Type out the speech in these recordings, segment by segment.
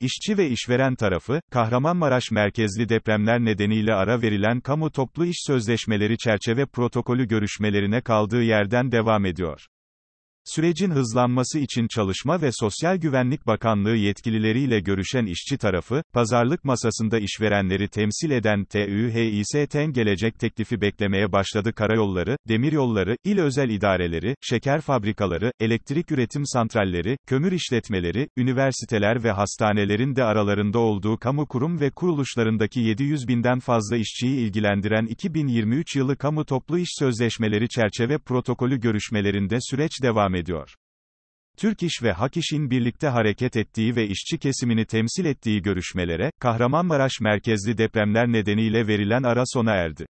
İşçi ve işveren tarafı, Kahramanmaraş merkezli depremler nedeniyle ara verilen kamu toplu iş sözleşmeleri çerçeve protokolü görüşmelerine kaldığı yerden devam ediyor. Sürecin hızlanması için Çalışma ve Sosyal Güvenlik Bakanlığı yetkilileriyle görüşen işçi tarafı, pazarlık masasında işverenleri temsil eden TÜHİS'ten gelecek teklifi beklemeye başladı karayolları, demiryolları, il özel idareleri, şeker fabrikaları, elektrik üretim santralleri, kömür işletmeleri, üniversiteler ve hastanelerin de aralarında olduğu kamu kurum ve kuruluşlarındaki 700 binden fazla işçiyi ilgilendiren 2023 yılı kamu toplu iş sözleşmeleri çerçeve protokolü görüşmelerinde süreç devam ediyor ediyor. Türk İş ve Hak İş'in birlikte hareket ettiği ve işçi kesimini temsil ettiği görüşmelere, Kahramanmaraş merkezli depremler nedeniyle verilen ara sona erdi.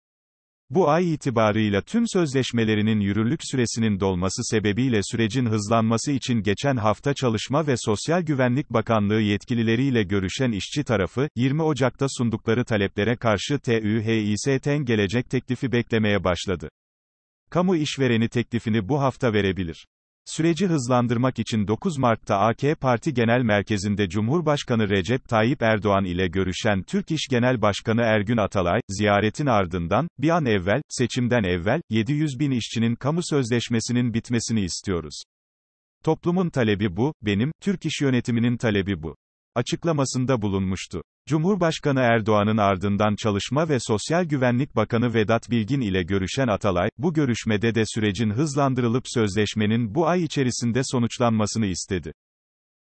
Bu ay itibarıyla tüm sözleşmelerinin yürürlük süresinin dolması sebebiyle sürecin hızlanması için geçen hafta Çalışma ve Sosyal Güvenlik Bakanlığı yetkilileriyle görüşen işçi tarafı, 20 Ocak'ta sundukları taleplere karşı TÜHİS'ten gelecek teklifi beklemeye başladı. Kamu işvereni teklifini bu hafta verebilir. Süreci hızlandırmak için 9 Mart'ta AK Parti Genel Merkezi'nde Cumhurbaşkanı Recep Tayyip Erdoğan ile görüşen Türk İş Genel Başkanı Ergün Atalay, ziyaretin ardından, bir an evvel, seçimden evvel, 700 bin işçinin kamu sözleşmesinin bitmesini istiyoruz. Toplumun talebi bu, benim, Türk İş yönetiminin talebi bu açıklamasında bulunmuştu. Cumhurbaşkanı Erdoğan'ın ardından Çalışma ve Sosyal Güvenlik Bakanı Vedat Bilgin ile görüşen Atalay, bu görüşmede de sürecin hızlandırılıp sözleşmenin bu ay içerisinde sonuçlanmasını istedi.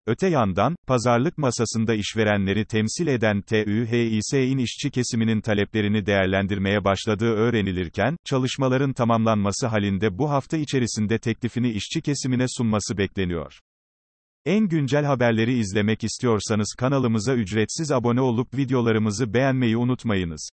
Öte yandan, pazarlık masasında işverenleri temsil eden TÜHİS'in işçi kesiminin taleplerini değerlendirmeye başladığı öğrenilirken, çalışmaların tamamlanması halinde bu hafta içerisinde teklifini işçi kesimine sunması bekleniyor. En güncel haberleri izlemek istiyorsanız kanalımıza ücretsiz abone olup videolarımızı beğenmeyi unutmayınız.